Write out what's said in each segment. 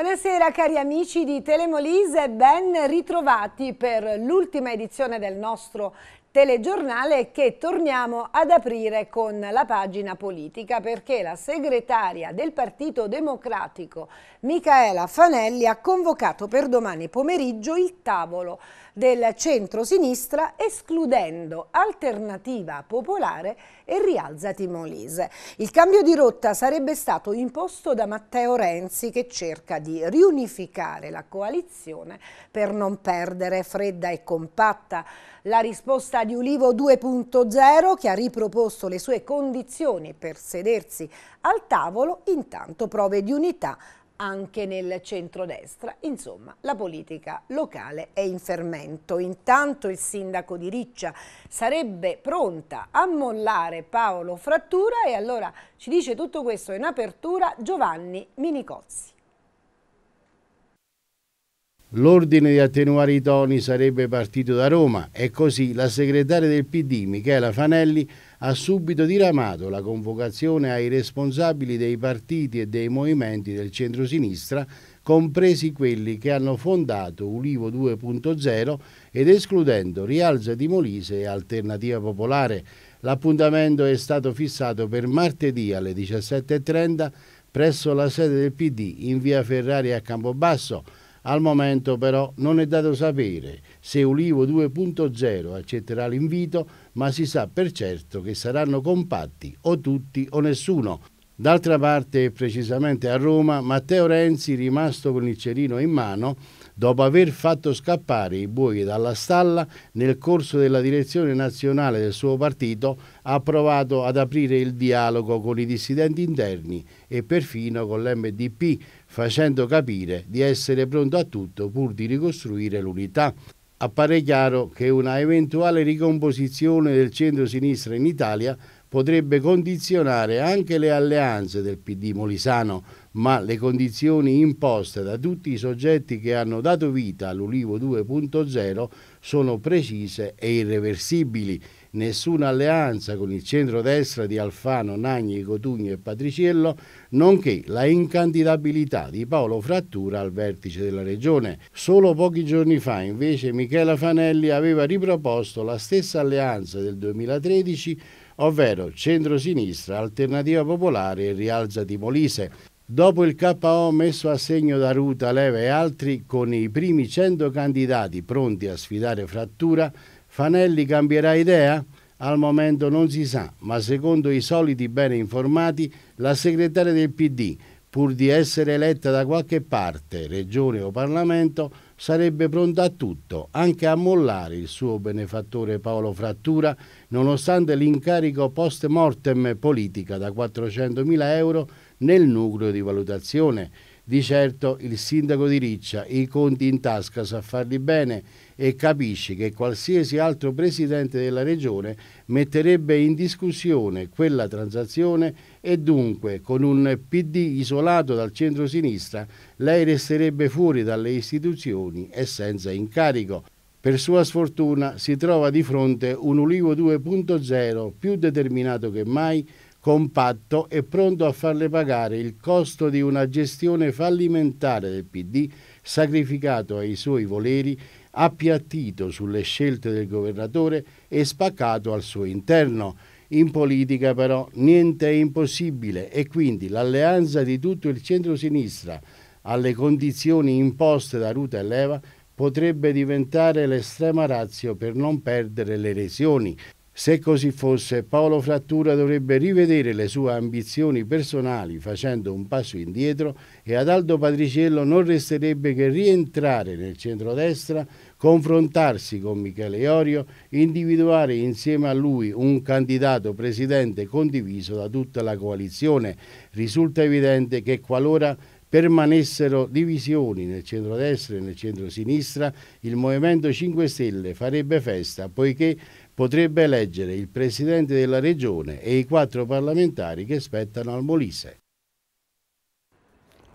Buonasera cari amici di Telemolise, ben ritrovati per l'ultima edizione del nostro telegiornale che torniamo ad aprire con la pagina politica perché la segretaria del Partito Democratico Michaela Fanelli ha convocato per domani pomeriggio il tavolo del centro-sinistra escludendo Alternativa Popolare e Rialzati Molise. Il cambio di rotta sarebbe stato imposto da Matteo Renzi che cerca di riunificare la coalizione per non perdere fredda e compatta la risposta di Ulivo 2.0 che ha riproposto le sue condizioni per sedersi al tavolo intanto prove di unità anche nel centrodestra. Insomma, la politica locale è in fermento. Intanto il sindaco di Riccia sarebbe pronta a mollare Paolo Frattura e allora ci dice tutto questo in apertura Giovanni Minicozzi. L'ordine di attenuare i toni sarebbe partito da Roma e così la segretaria del PD Michela Fanelli ha subito diramato la convocazione ai responsabili dei partiti e dei movimenti del centro-sinistra, compresi quelli che hanno fondato Ulivo 2.0 ed escludendo Rialza di Molise e Alternativa Popolare. L'appuntamento è stato fissato per martedì alle 17.30 presso la sede del PD in via Ferrari a Campobasso. Al momento però non è dato sapere se Ulivo 2.0 accetterà l'invito ma si sa per certo che saranno compatti o tutti o nessuno. D'altra parte, precisamente a Roma, Matteo Renzi, rimasto con il cerino in mano, dopo aver fatto scappare i buoi dalla stalla, nel corso della direzione nazionale del suo partito ha provato ad aprire il dialogo con i dissidenti interni e perfino con l'MDP, facendo capire di essere pronto a tutto pur di ricostruire l'unità appare chiaro che una eventuale ricomposizione del centro-sinistra in Italia potrebbe condizionare anche le alleanze del PD molisano, ma le condizioni imposte da tutti i soggetti che hanno dato vita all'Ulivo 2.0 sono precise e irreversibili nessuna alleanza con il centro-destra di Alfano, Nagni, Cotugno e Patriciello, nonché la incandidabilità di Paolo Frattura al vertice della regione. Solo pochi giorni fa invece Michela Fanelli aveva riproposto la stessa alleanza del 2013 ovvero centro-sinistra, alternativa popolare e rialza di Molise, Dopo il KO messo a segno da Ruta, Leva e altri, con i primi 100 candidati pronti a sfidare Frattura, Fanelli cambierà idea? Al momento non si sa, ma secondo i soliti bene informati, la segretaria del PD, pur di essere eletta da qualche parte, regione o Parlamento, sarebbe pronta a tutto, anche a mollare il suo benefattore Paolo Frattura, nonostante l'incarico post mortem politica da 400.000 euro nel nucleo di valutazione di certo il sindaco di Riccia i conti in tasca sa farli bene e capisce che qualsiasi altro presidente della regione metterebbe in discussione quella transazione e dunque con un PD isolato dal centro-sinistra lei resterebbe fuori dalle istituzioni e senza incarico. Per sua sfortuna si trova di fronte un Ulivo 2.0 più determinato che mai compatto e pronto a farle pagare il costo di una gestione fallimentare del PD, sacrificato ai suoi voleri, appiattito sulle scelte del governatore e spaccato al suo interno. In politica però niente è impossibile e quindi l'alleanza di tutto il centro-sinistra alle condizioni imposte da Ruta e Leva potrebbe diventare l'estrema razio per non perdere le lesioni. Se così fosse, Paolo Frattura dovrebbe rivedere le sue ambizioni personali facendo un passo indietro e ad Aldo Patriciello non resterebbe che rientrare nel centrodestra, confrontarsi con Michele Iorio, individuare insieme a lui un candidato presidente condiviso da tutta la coalizione. Risulta evidente che qualora permanessero divisioni nel centrodestra e nel centrosinistra, il Movimento 5 Stelle farebbe festa poiché potrebbe eleggere il presidente della regione e i quattro parlamentari che spettano al Molise.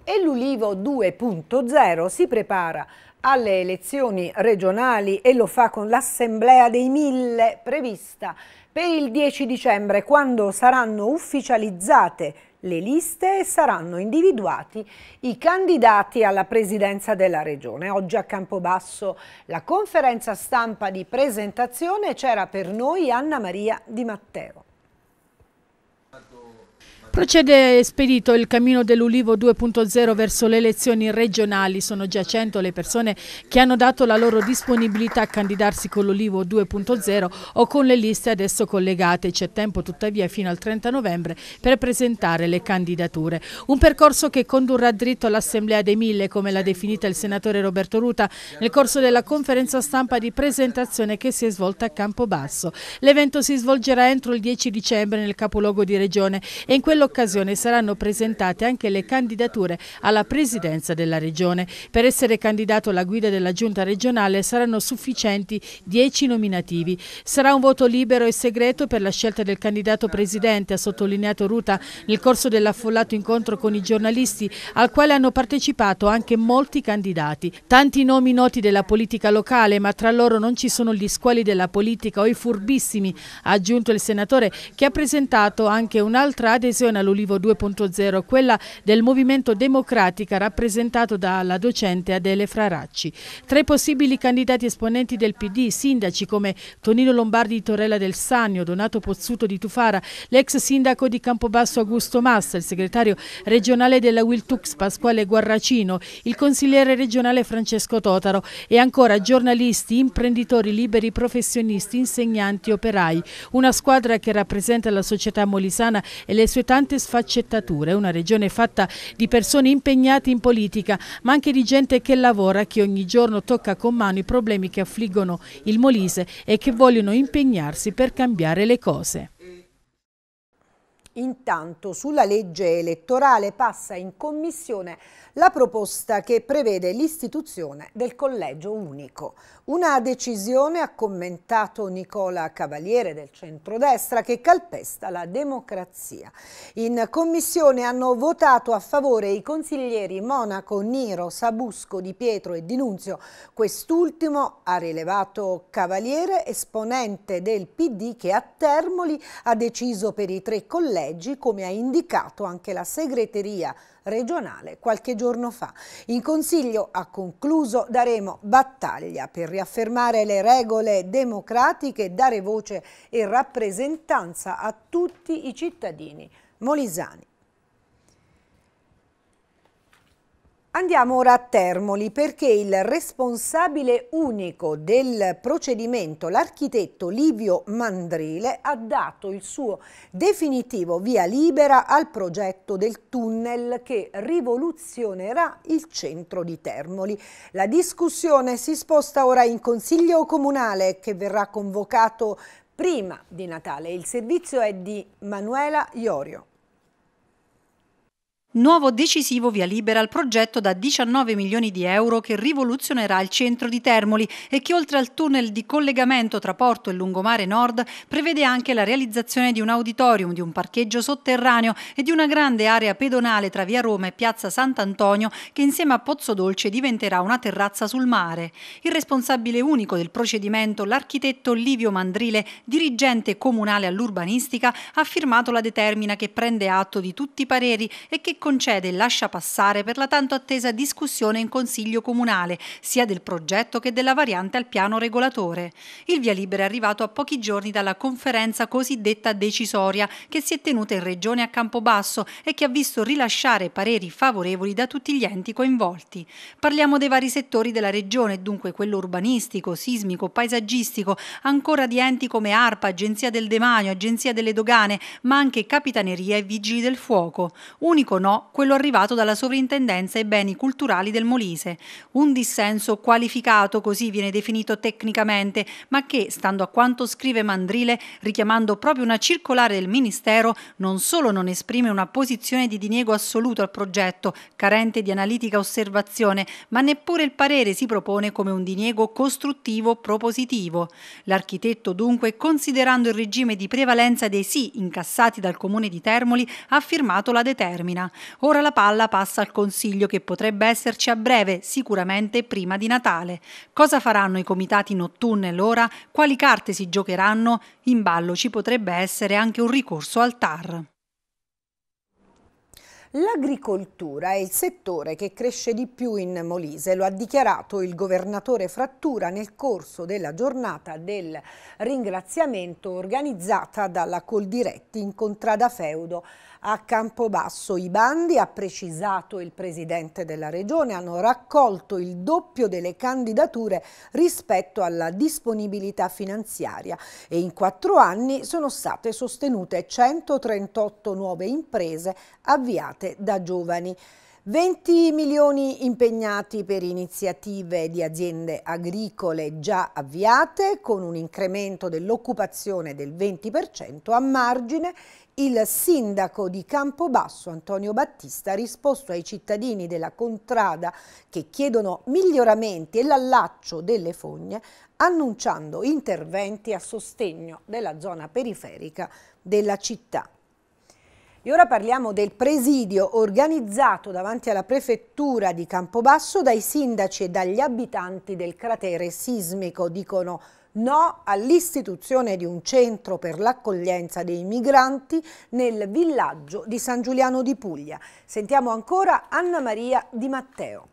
E l'Ulivo 2.0 si prepara alle elezioni regionali e lo fa con l'Assemblea dei Mille prevista per il 10 dicembre quando saranno ufficializzate le liste e saranno individuati i candidati alla presidenza della regione. Oggi a Campobasso la conferenza stampa di presentazione c'era per noi Anna Maria Di Matteo. Procede spedito il Cammino dell'Ulivo 2.0 verso le elezioni regionali. Sono già 100 le persone che hanno dato la loro disponibilità a candidarsi con l'Ulivo 2.0 o con le liste adesso collegate. C'è tempo tuttavia fino al 30 novembre per presentare le candidature. Un percorso che condurrà dritto all'Assemblea dei Mille, come l'ha definita il senatore Roberto Ruta nel corso della conferenza stampa di presentazione che si è svolta a Campobasso. L'evento si svolgerà entro il 10 dicembre nel capoluogo di regione e in quello l'occasione saranno presentate anche le candidature alla presidenza della Regione. Per essere candidato alla guida della Giunta regionale saranno sufficienti 10 nominativi. Sarà un voto libero e segreto per la scelta del candidato presidente, ha sottolineato Ruta nel corso dell'affollato incontro con i giornalisti al quale hanno partecipato anche molti candidati. Tanti nomi noti della politica locale, ma tra loro non ci sono gli squali della politica o i furbissimi, ha aggiunto il senatore che ha presentato anche un'altra adesione italiana all'Ulivo 2.0, quella del Movimento Democratica rappresentato dalla docente Adele Fraracci. Tra i possibili candidati esponenti del PD, sindaci come Tonino Lombardi di Torella del Sannio, Donato Pozzuto di Tufara, l'ex sindaco di Campobasso Augusto Massa, il segretario regionale della Wiltux Pasquale Guarracino, il consigliere regionale Francesco Totaro e ancora giornalisti, imprenditori liberi, professionisti, insegnanti, operai. Una squadra che rappresenta la società molisana e le sue tante tante sfaccettature, una regione fatta di persone impegnate in politica, ma anche di gente che lavora, che ogni giorno tocca con mano i problemi che affliggono il Molise e che vogliono impegnarsi per cambiare le cose. Intanto sulla legge elettorale passa in commissione la proposta che prevede l'istituzione del collegio unico. Una decisione, ha commentato Nicola Cavaliere del centrodestra, che calpesta la democrazia. In commissione hanno votato a favore i consiglieri Monaco, Niro, Sabusco, Di Pietro e Di Nunzio. Quest'ultimo ha rilevato Cavaliere, esponente del PD che a Termoli ha deciso per i tre collegi privilegi, come ha indicato anche la segreteria regionale qualche giorno fa. In Consiglio, ha concluso, daremo battaglia per riaffermare le regole democratiche, dare voce e rappresentanza a tutti i cittadini molisani. Andiamo ora a Termoli perché il responsabile unico del procedimento, l'architetto Livio Mandrile, ha dato il suo definitivo via libera al progetto del tunnel che rivoluzionerà il centro di Termoli. La discussione si sposta ora in Consiglio Comunale che verrà convocato prima di Natale. Il servizio è di Manuela Iorio. Nuovo decisivo via libera al progetto da 19 milioni di euro che rivoluzionerà il centro di Termoli e che oltre al tunnel di collegamento tra Porto e Lungomare Nord prevede anche la realizzazione di un auditorium, di un parcheggio sotterraneo e di una grande area pedonale tra via Roma e piazza Sant'Antonio che insieme a Pozzo Dolce diventerà una terrazza sul mare. Il responsabile unico del procedimento, l'architetto Livio Mandrile, dirigente comunale all'urbanistica, ha firmato la determina che prende atto di tutti i pareri e che concede il lascia passare per la tanto attesa discussione in Consiglio Comunale, sia del progetto che della variante al piano regolatore. Il via libera è arrivato a pochi giorni dalla conferenza cosiddetta decisoria che si è tenuta in Regione a Campobasso e che ha visto rilasciare pareri favorevoli da tutti gli enti coinvolti. Parliamo dei vari settori della Regione, dunque quello urbanistico, sismico, paesaggistico, ancora di enti come ARPA, Agenzia del Demanio, Agenzia delle Dogane, ma anche Capitaneria e Vigili del Fuoco. Unico nodo quello arrivato dalla Sovrintendenza ai beni culturali del Molise. Un dissenso qualificato, così viene definito tecnicamente, ma che, stando a quanto scrive Mandrile, richiamando proprio una circolare del Ministero, non solo non esprime una posizione di diniego assoluto al progetto, carente di analitica osservazione, ma neppure il parere si propone come un diniego costruttivo propositivo. L'architetto dunque, considerando il regime di prevalenza dei sì incassati dal comune di Termoli, ha firmato la determina. Ora la palla passa al Consiglio che potrebbe esserci a breve, sicuramente prima di Natale. Cosa faranno i comitati nottunnel ora? Quali carte si giocheranno? In ballo ci potrebbe essere anche un ricorso al TAR. L'agricoltura è il settore che cresce di più in Molise, lo ha dichiarato il governatore Frattura nel corso della giornata del ringraziamento organizzata dalla Coldiretti in Contrada Feudo a Campobasso. I bandi, ha precisato il Presidente della Regione, hanno raccolto il doppio delle candidature rispetto alla disponibilità finanziaria e in quattro anni sono state sostenute 138 nuove imprese avviate da giovani. 20 milioni impegnati per iniziative di aziende agricole già avviate con un incremento dell'occupazione del 20% a margine il sindaco di Campobasso Antonio Battista ha risposto ai cittadini della Contrada che chiedono miglioramenti e l'allaccio delle fogne annunciando interventi a sostegno della zona periferica della città. E ora parliamo del presidio organizzato davanti alla prefettura di Campobasso dai sindaci e dagli abitanti del cratere sismico. Dicono no all'istituzione di un centro per l'accoglienza dei migranti nel villaggio di San Giuliano di Puglia. Sentiamo ancora Anna Maria Di Matteo.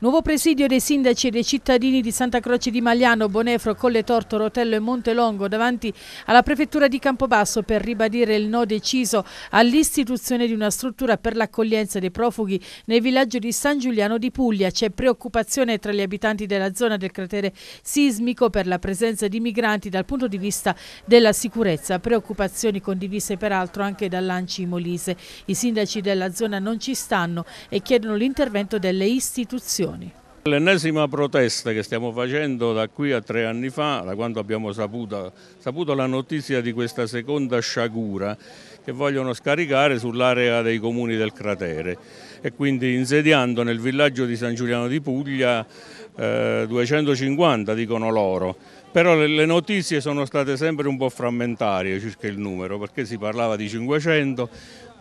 Nuovo presidio dei sindaci e dei cittadini di Santa Croce di Magliano, Bonefro, Colle Torto, Rotello e Montelongo davanti alla prefettura di Campobasso per ribadire il no deciso all'istituzione di una struttura per l'accoglienza dei profughi nel villaggio di San Giuliano di Puglia. C'è preoccupazione tra gli abitanti della zona del cratere sismico per la presenza di migranti dal punto di vista della sicurezza, preoccupazioni condivise peraltro anche dall'Anci Molise. I sindaci della zona non ci stanno e chiedono l'intervento delle istituzioni condizioni. L'ennesima protesta che stiamo facendo da qui a tre anni fa, da quando abbiamo saputo, saputo la notizia di questa seconda sciagura che vogliono scaricare sull'area dei comuni del cratere e quindi insediando nel villaggio di San Giuliano di Puglia eh, 250 dicono loro. Però le notizie sono state sempre un po' frammentarie circa il numero perché si parlava di 500,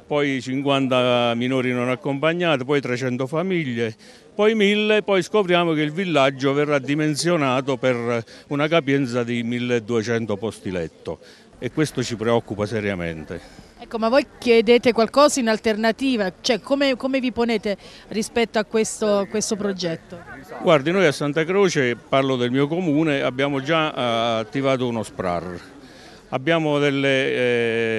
poi 50 minori non accompagnati, poi 300 famiglie, poi 1000, poi scopriamo che il villaggio verrà dimensionato per una capienza di 1200 posti letto e questo ci preoccupa seriamente. Ecco, ma voi chiedete qualcosa in alternativa, cioè come, come vi ponete rispetto a questo, questo, progetto? Guardi, noi a Santa Croce, parlo del mio comune, abbiamo già eh, attivato uno SPRAR, abbiamo delle...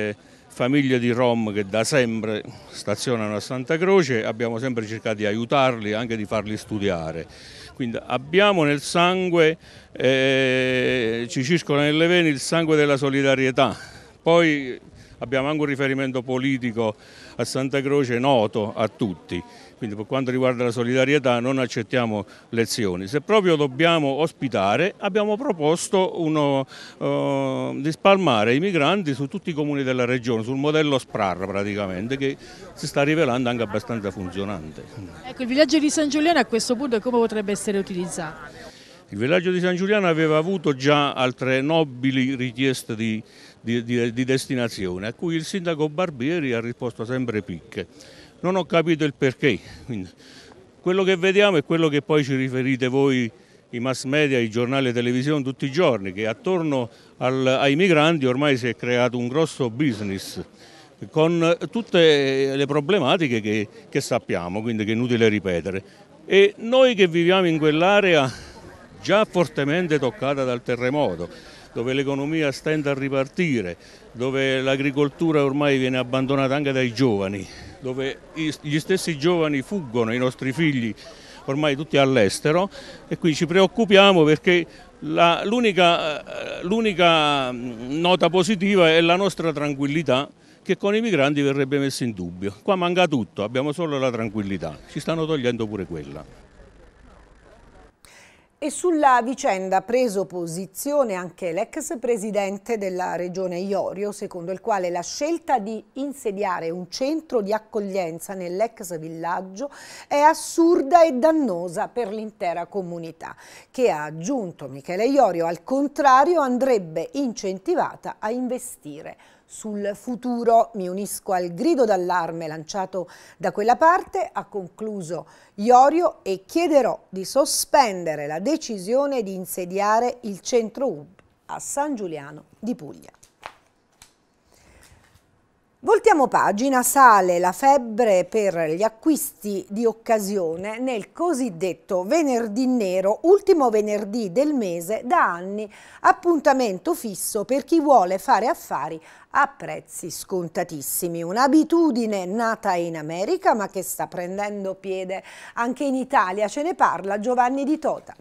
Eh, famiglie di Rom che da sempre stazionano a Santa Croce, abbiamo sempre cercato di aiutarli e anche di farli studiare. Quindi abbiamo nel sangue, eh, ci circola nelle vene il sangue della solidarietà. Poi abbiamo anche un riferimento politico a Santa Croce noto a tutti. Quindi per quanto riguarda la solidarietà non accettiamo lezioni. Se proprio dobbiamo ospitare abbiamo proposto uno, eh, di spalmare i migranti su tutti i comuni della regione, sul modello SPRAR praticamente, che si sta rivelando anche abbastanza funzionante. Ecco, il villaggio di San Giuliano a questo punto come potrebbe essere utilizzato? Il villaggio di San Giuliano aveva avuto già altre nobili richieste di, di, di, di destinazione, a cui il sindaco Barbieri ha risposto sempre picche non ho capito il perché. Quindi, quello che vediamo è quello che poi ci riferite voi i mass media, i giornali e televisione tutti i giorni, che attorno al, ai migranti ormai si è creato un grosso business con tutte le problematiche che, che sappiamo, quindi che è inutile ripetere. E noi che viviamo in quell'area già fortemente toccata dal terremoto, dove l'economia stenta a ripartire, dove l'agricoltura ormai viene abbandonata anche dai giovani, dove gli stessi giovani fuggono, i nostri figli ormai tutti all'estero e qui ci preoccupiamo perché l'unica mm, nota positiva è la nostra tranquillità che con i migranti verrebbe messa in dubbio. Qua manca tutto, abbiamo solo la tranquillità, ci stanno togliendo pure quella. E sulla vicenda ha preso posizione anche l'ex presidente della regione Iorio, secondo il quale la scelta di insediare un centro di accoglienza nell'ex villaggio è assurda e dannosa per l'intera comunità, che ha aggiunto Michele Iorio, al contrario andrebbe incentivata a investire sul futuro. Mi unisco al grido d'allarme lanciato da quella parte, ha concluso Iorio e chiederò di sospendere la decisione di insediare il centro UB a San Giuliano di Puglia. Voltiamo pagina, sale la febbre per gli acquisti di occasione nel cosiddetto venerdì nero, ultimo venerdì del mese da anni, appuntamento fisso per chi vuole fare affari a prezzi scontatissimi. Un'abitudine nata in America ma che sta prendendo piede anche in Italia, ce ne parla Giovanni Di Tota.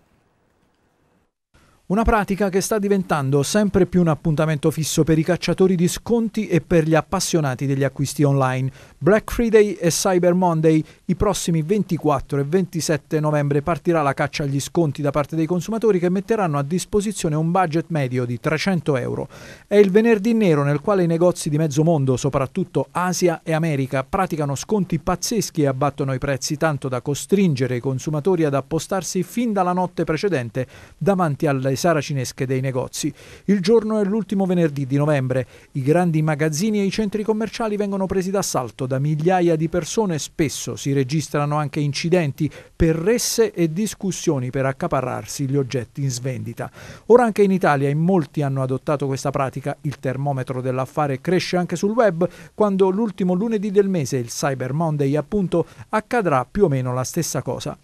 Una pratica che sta diventando sempre più un appuntamento fisso per i cacciatori di sconti e per gli appassionati degli acquisti online. Black Friday e Cyber Monday, i prossimi 24 e 27 novembre partirà la caccia agli sconti da parte dei consumatori che metteranno a disposizione un budget medio di 300 euro. È il venerdì nero nel quale i negozi di mezzo mondo, soprattutto Asia e America, praticano sconti pazzeschi e abbattono i prezzi tanto da costringere i consumatori ad appostarsi fin dalla notte precedente davanti alle saracinesche dei negozi. Il giorno è l'ultimo venerdì di novembre. I grandi magazzini e i centri commerciali vengono presi d'assalto da migliaia di persone. Spesso si registrano anche incidenti, perresse e discussioni per accaparrarsi gli oggetti in svendita. Ora anche in Italia in molti hanno adottato questa pratica. Il termometro dell'affare cresce anche sul web quando l'ultimo lunedì del mese, il Cyber Monday appunto, accadrà più o meno la stessa cosa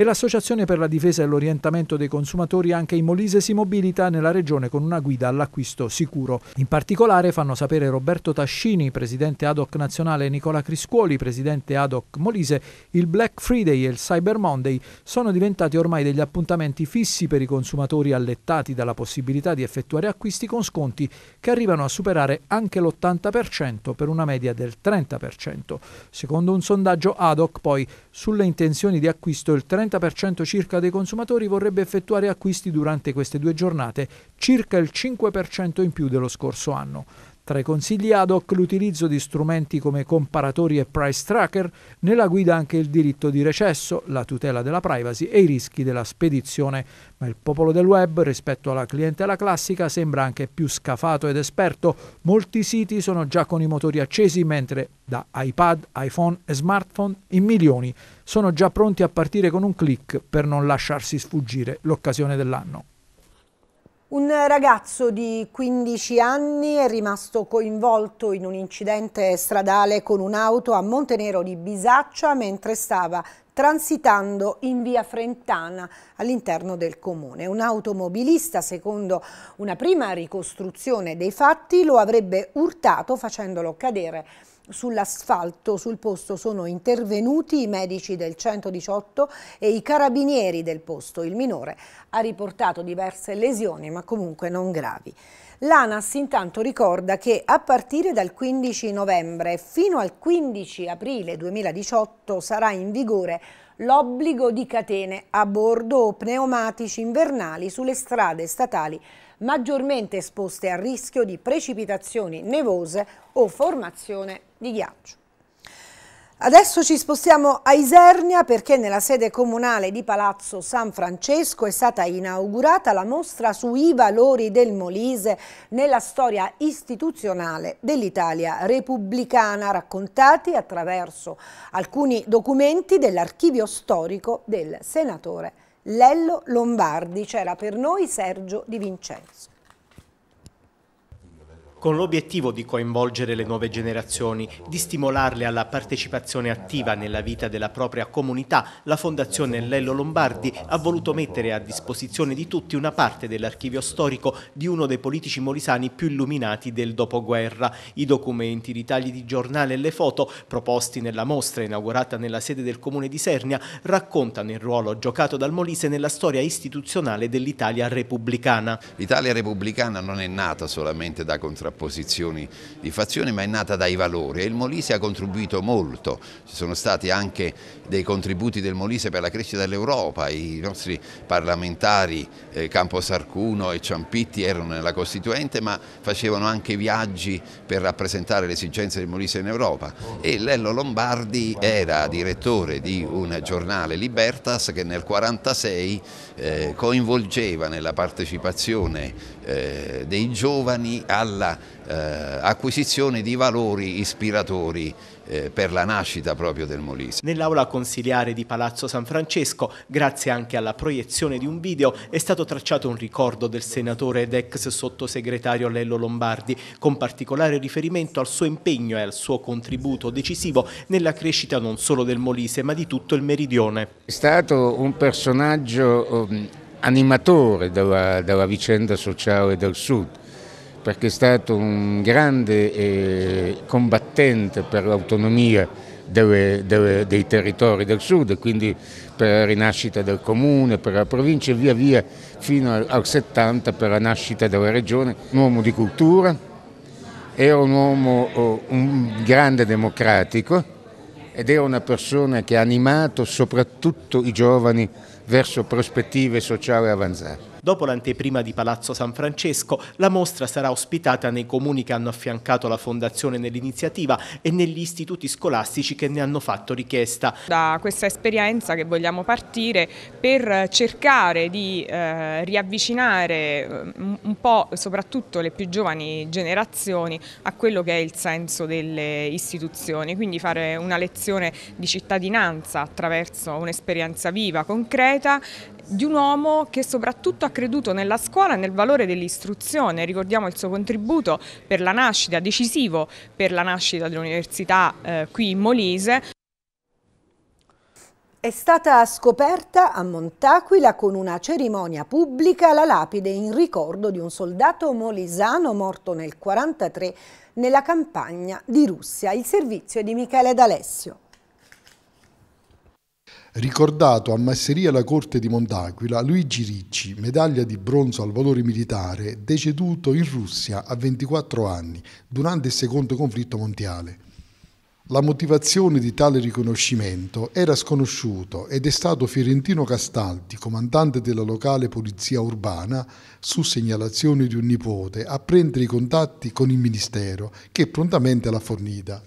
e l'Associazione per la difesa e l'orientamento dei consumatori anche in Molise si mobilita nella regione con una guida all'acquisto sicuro. In particolare fanno sapere Roberto Tascini, presidente ad hoc nazionale, e Nicola Criscuoli, presidente ad hoc Molise, il Black Friday e il Cyber Monday sono diventati ormai degli appuntamenti fissi per i consumatori allettati dalla possibilità di effettuare acquisti con sconti che arrivano a superare anche l'80% per una media del 30%. Secondo un sondaggio ad hoc poi sulle intenzioni di acquisto il 30% 30% circa dei consumatori vorrebbe effettuare acquisti durante queste due giornate, circa il 5% in più dello scorso anno. Tra i consigli ad hoc l'utilizzo di strumenti come comparatori e price tracker, nella guida anche il diritto di recesso, la tutela della privacy e i rischi della spedizione, ma il popolo del web rispetto alla clientela classica sembra anche più scafato ed esperto, molti siti sono già con i motori accesi mentre da iPad, iPhone e smartphone in milioni sono già pronti a partire con un click per non lasciarsi sfuggire l'occasione dell'anno. Un ragazzo di 15 anni è rimasto coinvolto in un incidente stradale con un'auto a Montenero di Bisaccia mentre stava transitando in via Frentana all'interno del comune. Un automobilista, secondo una prima ricostruzione dei fatti, lo avrebbe urtato facendolo cadere sull'asfalto, sul posto sono intervenuti i medici del 118 e i carabinieri del posto. Il minore ha riportato diverse lesioni ma comunque non gravi. L'ANAS intanto ricorda che a partire dal 15 novembre fino al 15 aprile 2018 sarà in vigore l'obbligo di catene a bordo o pneumatici invernali sulle strade statali maggiormente esposte al rischio di precipitazioni nevose o formazione di ghiaccio. Adesso ci spostiamo a Isernia perché nella sede comunale di Palazzo San Francesco è stata inaugurata la mostra sui valori del Molise nella storia istituzionale dell'Italia repubblicana raccontati attraverso alcuni documenti dell'archivio storico del senatore Lello Lombardi. C'era per noi Sergio Di Vincenzo con l'obiettivo di coinvolgere le nuove generazioni, di stimolarle alla partecipazione attiva nella vita della propria comunità, la Fondazione Lello Lombardi ha voluto mettere a disposizione di tutti una parte dell'archivio storico di uno dei politici molisani più illuminati del dopoguerra. I documenti, i ritagli di giornale e le foto proposti nella mostra inaugurata nella sede del comune di Sernia raccontano il ruolo giocato dal Molise nella storia istituzionale dell'Italia repubblicana. L'Italia repubblicana non è nata solamente da contraddizioni contrapposizioni di fazione, ma è nata dai valori e il Molise ha contribuito molto, ci sono stati anche dei contributi del Molise per la crescita dell'Europa, i nostri parlamentari eh, Camposarcuno e Ciampitti erano nella Costituente ma facevano anche viaggi per rappresentare le esigenze del Molise in Europa e Lello Lombardi era direttore di un giornale Libertas che nel 1946 eh, coinvolgeva nella partecipazione eh, dei giovani all'acquisizione eh, di valori ispiratori eh, per la nascita proprio del Molise. Nell'aula consiliare di Palazzo San Francesco, grazie anche alla proiezione di un video, è stato tracciato un ricordo del senatore ed ex sottosegretario Lello Lombardi, con particolare riferimento al suo impegno e al suo contributo decisivo nella crescita non solo del Molise ma di tutto il Meridione. È stato un personaggio um, animatore della, della vicenda sociale del Sud, perché è stato un grande eh, combattente per l'autonomia delle, delle, dei territori del sud quindi per la rinascita del comune, per la provincia e via via fino al, al 70 per la nascita della regione. Un uomo di cultura, era un uomo, oh, un grande democratico ed è una persona che ha animato soprattutto i giovani verso prospettive sociali avanzate. Dopo l'anteprima di Palazzo San Francesco, la mostra sarà ospitata nei comuni che hanno affiancato la Fondazione nell'iniziativa e negli istituti scolastici che ne hanno fatto richiesta. Da questa esperienza che vogliamo partire per cercare di eh, riavvicinare eh, un po' soprattutto le più giovani generazioni a quello che è il senso delle istituzioni, quindi fare una lezione di cittadinanza attraverso un'esperienza viva, concreta di un uomo che soprattutto ha creduto nella scuola e nel valore dell'istruzione. Ricordiamo il suo contributo per la nascita, decisivo per la nascita dell'università eh, qui in Molise. È stata scoperta a Montaquila con una cerimonia pubblica la lapide in ricordo di un soldato molisano morto nel 1943 nella campagna di Russia. Il servizio è di Michele D'Alessio. Ricordato a Masseria la corte di Montaquila, Luigi Ricci, medaglia di bronzo al valore militare, deceduto in Russia a 24 anni durante il secondo conflitto mondiale. La motivazione di tale riconoscimento era sconosciuto ed è stato Fiorentino Castaldi, comandante della locale polizia urbana, su segnalazione di un nipote, a prendere i contatti con il ministero, che prontamente l'ha fornita.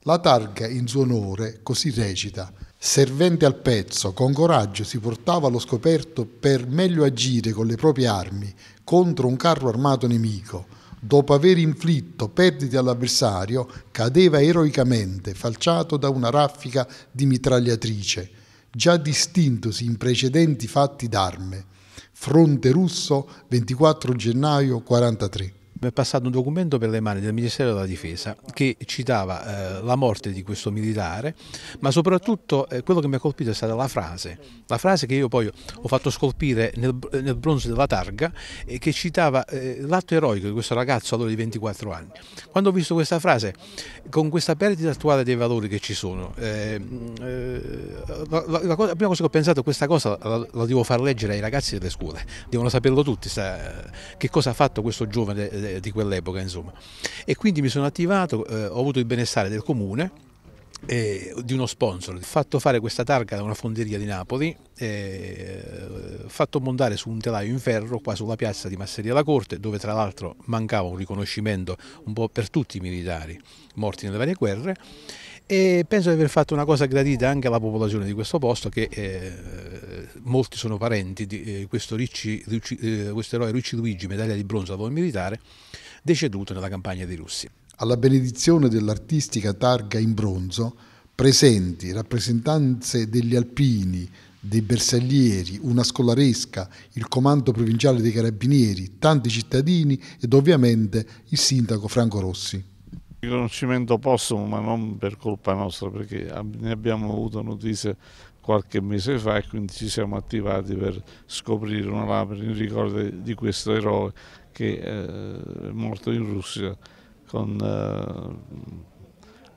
La targa in suo onore così recita – servente al pezzo, con coraggio si portava allo scoperto per meglio agire con le proprie armi contro un carro armato nemico. Dopo aver inflitto perdite all'avversario, cadeva eroicamente, falciato da una raffica di mitragliatrice, già distintosi in precedenti fatti d'arme. Fronte russo 24 gennaio 1943 è passato un documento per le mani del Ministero della Difesa che citava eh, la morte di questo militare, ma soprattutto eh, quello che mi ha colpito è stata la frase, la frase che io poi ho fatto scolpire nel, nel bronzo della targa e eh, che citava eh, l'atto eroico di questo ragazzo allora di 24 anni. Quando ho visto questa frase, con questa perdita attuale dei valori che ci sono, eh, la, la, la, cosa, la, prima cosa che ho pensato è questa cosa la, devo far leggere ai ragazzi delle scuole, devono saperlo tutti, sta, che cosa ha fatto questo giovane di quell'epoca insomma. E quindi mi sono attivato, eh, ho avuto il benessere del comune, eh, di uno sponsor, fatto fare questa targa da una fonderia di Napoli, eh, fatto montare su un telaio in ferro qua sulla piazza di Masseria la Corte, dove tra l'altro mancava un riconoscimento un po' per tutti i militari morti nelle varie guerre e penso di aver fatto una cosa gradita anche alla popolazione di questo posto che eh, molti sono parenti di eh, questo, Ricci, Ricci, eh, questo eroe Ricci Luigi, medaglia di bronzo lavoro militare, deceduto nella campagna dei russi. Alla benedizione dell'artistica targa in bronzo, presenti rappresentanze degli alpini, dei bersaglieri, una scolaresca, il comando provinciale dei carabinieri, tanti cittadini ed ovviamente il sindaco Franco Rossi. Riconoscimento postumo, ma non per colpa nostra, perché ne abbiamo avuto notizie qualche mese fa e quindi ci siamo attivati per scoprire una lapide in ricordo di questo eroe che eh, è morto in Russia con, eh,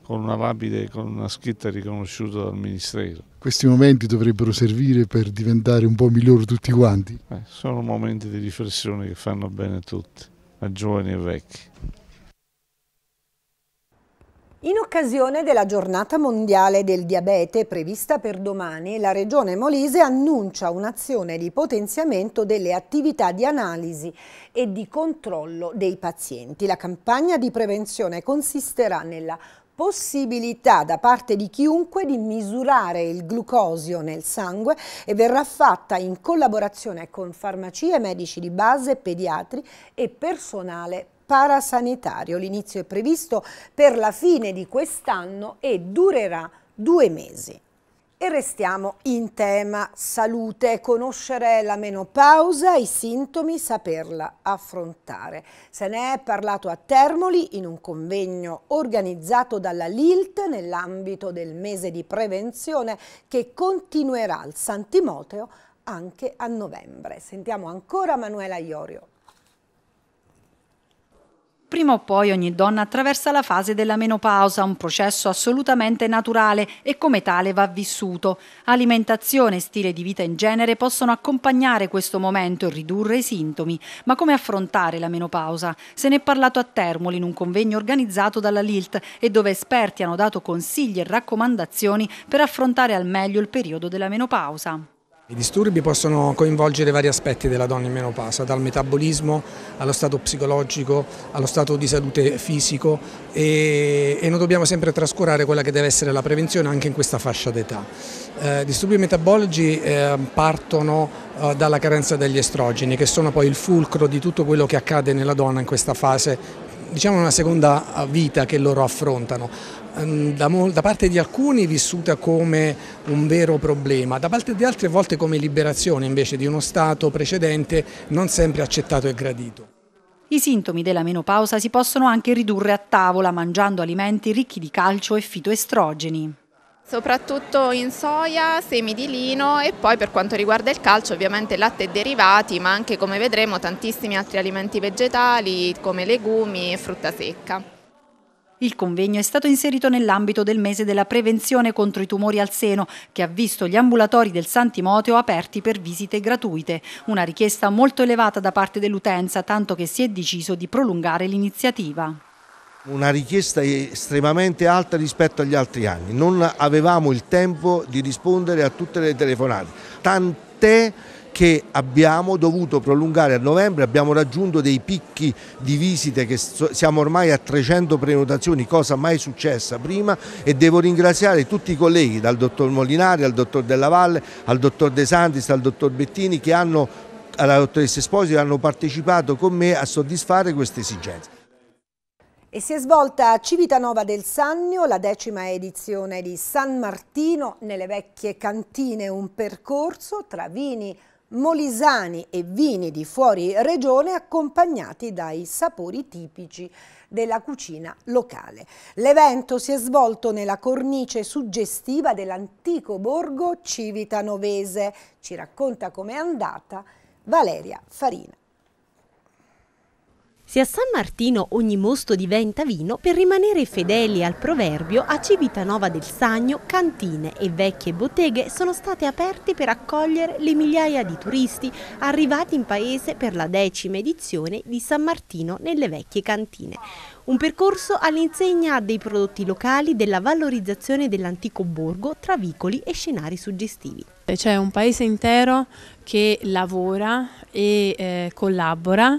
con una lapide con una scritta riconosciuta dal Ministero. Questi momenti dovrebbero servire per diventare un po' migliori tutti quanti? Eh, sono momenti di riflessione che fanno bene a tutti, a giovani e vecchi. In occasione della giornata mondiale del diabete prevista per domani, la Regione Molise annuncia un'azione di potenziamento delle attività di analisi e di controllo dei pazienti. La campagna di prevenzione consisterà nella possibilità da parte di chiunque di misurare il glucosio nel sangue e verrà fatta in collaborazione con farmacie, medici di base, pediatri e personale parasanitario. L'inizio è previsto per la fine di quest'anno e durerà due mesi. E restiamo in tema salute, conoscere la menopausa, i sintomi, saperla affrontare. Se ne è parlato a Termoli in un convegno organizzato dalla LILT nell'ambito del mese di prevenzione che continuerà al San Timoteo anche a novembre. Sentiamo ancora Manuela Iorio. Prima o poi ogni donna attraversa la fase della menopausa, un processo assolutamente naturale e come tale va vissuto. Alimentazione e stile di vita in genere possono accompagnare questo momento e ridurre i sintomi, ma come affrontare la menopausa? Se ne è parlato a Termoli in un convegno organizzato dalla Lilt e dove esperti hanno dato consigli e raccomandazioni per affrontare al meglio il periodo della menopausa. I disturbi possono coinvolgere vari aspetti della donna in menopausa, dal metabolismo allo stato psicologico, allo stato di salute fisico e, e non dobbiamo sempre trascurare quella che deve essere la prevenzione anche in questa fascia d'età. Eh, disturbi metabolici eh, partono eh, dalla carenza degli estrogeni che sono poi il fulcro di tutto quello che accade nella donna in questa fase diciamo una seconda eh, vita che loro affrontano. Ehm, da, da, parte di alcuni vissuta come un vero problema, da parte di altre a volte come liberazione invece di uno stato precedente non sempre accettato e gradito. I sintomi della menopausa si possono anche ridurre a tavola mangiando alimenti ricchi di calcio e fitoestrogeni soprattutto in soia, semi di lino e poi per quanto riguarda il calcio ovviamente latte e derivati ma anche come vedremo tantissimi altri alimenti vegetali come legumi e frutta secca. Il convegno è stato inserito nell'ambito del mese della prevenzione contro i tumori al seno, che ha visto gli ambulatori del San Timoteo aperti per visite gratuite. Una richiesta molto elevata da parte dell'utenza, tanto che si è deciso di prolungare l'iniziativa. Una richiesta estremamente alta rispetto agli altri anni. Non avevamo il tempo di rispondere a tutte le telefonate. Tant'è che abbiamo dovuto prolungare a novembre, abbiamo raggiunto dei picchi di visite che siamo ormai a 300 prenotazioni, cosa mai successa prima e devo ringraziare tutti i colleghi dal dottor Molinari al dottor Della Valle, al dottor De Santis, al dottor Bettini che hanno, alla dottoressa Esposito hanno partecipato con me a soddisfare queste esigenze. E si è svolta a Civitanova del Sannio la decima edizione di San Martino nelle vecchie cantine, un percorso tra vini, molisani e vini di fuori regione accompagnati dai sapori tipici della cucina locale. L'evento si è svolto nella cornice suggestiva dell'antico borgo civitanovese. Ci racconta com'è andata Valeria Farina. Se a San Martino ogni mosto diventa vino, per rimanere fedeli al proverbio, a Civitanova del Sagno cantine e vecchie botteghe sono state aperte per accogliere le migliaia di turisti arrivati in paese per la decima edizione di San Martino nelle vecchie cantine. Un percorso all'insegna dei prodotti locali, della valorizzazione dell'antico borgo tra vicoli e scenari suggestivi. C'è un paese intero che lavora e eh, collabora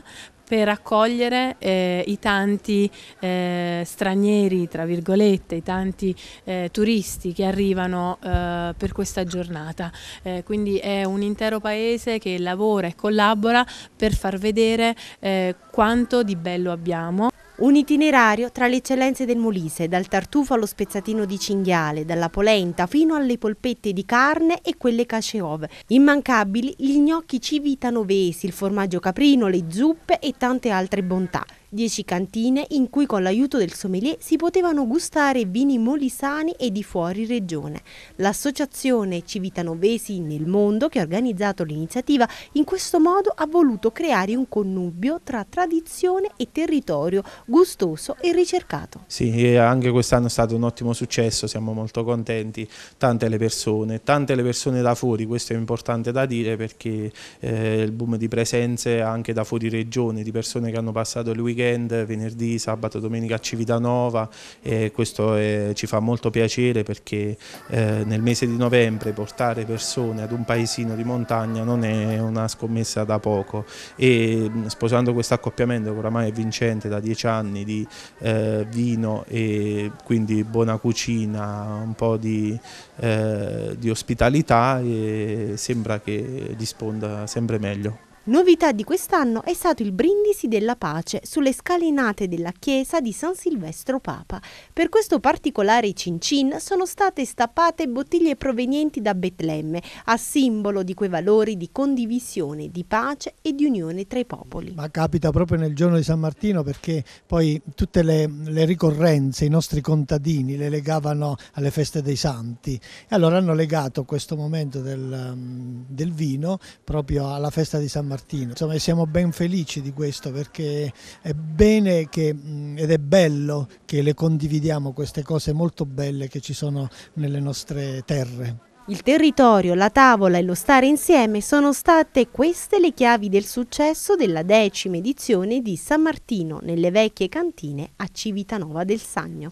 per accogliere eh, i tanti eh, stranieri, tra virgolette, i tanti eh, turisti che arrivano eh, per questa giornata. Eh, quindi è un intero paese che lavora e collabora per far vedere eh, quanto di bello abbiamo. Un itinerario tra le eccellenze del Molise, dal tartufo allo spezzatino di cinghiale, dalla polenta fino alle polpette di carne e quelle caceov. Immancabili gli gnocchi civitanovesi, il formaggio caprino, le zuppe e tante altre bontà. 10 cantine in cui con l'aiuto del sommelier si potevano gustare vini molisani e di fuori regione. L'associazione Civitanovesi nel mondo che ha organizzato l'iniziativa in questo modo ha voluto creare un connubio tra tradizione e territorio gustoso e ricercato. Sì, anche quest'anno è stato un ottimo successo, siamo molto contenti, tante le persone, tante le persone da fuori, questo è importante da dire perché eh, il boom di presenze anche da fuori regione, di persone che hanno passato il weekend weekend, venerdì, sabato, domenica a Civitanova e questo è, eh, ci fa molto piacere perché eh, nel mese di novembre portare persone ad un paesino di montagna non è una scommessa da poco e mm, sposando questo accoppiamento che oramai è vincente da dieci anni di eh, vino e quindi buona cucina, un po' di, eh, di ospitalità e sembra che risponda sempre meglio. Novità di quest'anno è stato il brindisi della pace sulle scalinate della chiesa di San Silvestro Papa. Per questo particolare cincin sono state stappate bottiglie provenienti da Betlemme, a simbolo di quei valori di condivisione, di pace e di unione tra i popoli. Ma capita proprio nel giorno di San Martino perché poi tutte le, le ricorrenze, i nostri contadini le legavano alle feste dei santi e allora hanno legato questo momento del, mm, del vino proprio alla festa di San Martino Martino. Insomma, siamo ben felici di questo perché è bene che, ed è bello che le condividiamo queste cose molto belle che ci sono nelle nostre terre. Il territorio, la tavola e lo stare insieme sono state queste le chiavi del successo della decima edizione di San Martino nelle vecchie cantine a Civitanova del Sagno.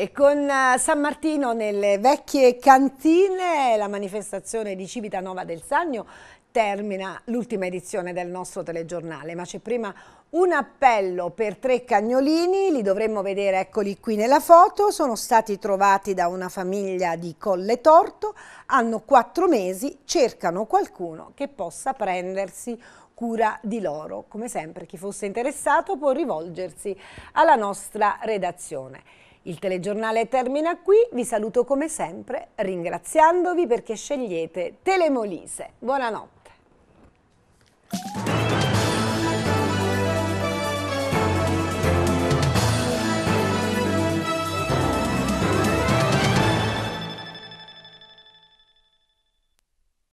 E con eh, San Martino nelle vecchie cantine la manifestazione di Civitanova del Sannio termina l'ultima edizione del nostro telegiornale, ma c'è prima un appello per tre cagnolini, li dovremmo vedere, eccoli qui nella foto, sono stati trovati da una famiglia di Colle Torto, hanno quattro mesi, cercano qualcuno che possa prendersi cura di loro. Come sempre chi fosse interessato può rivolgersi alla nostra redazione. Il telegiornale termina qui, vi saluto come sempre ringraziandovi perché scegliete Telemolise. Buonanotte.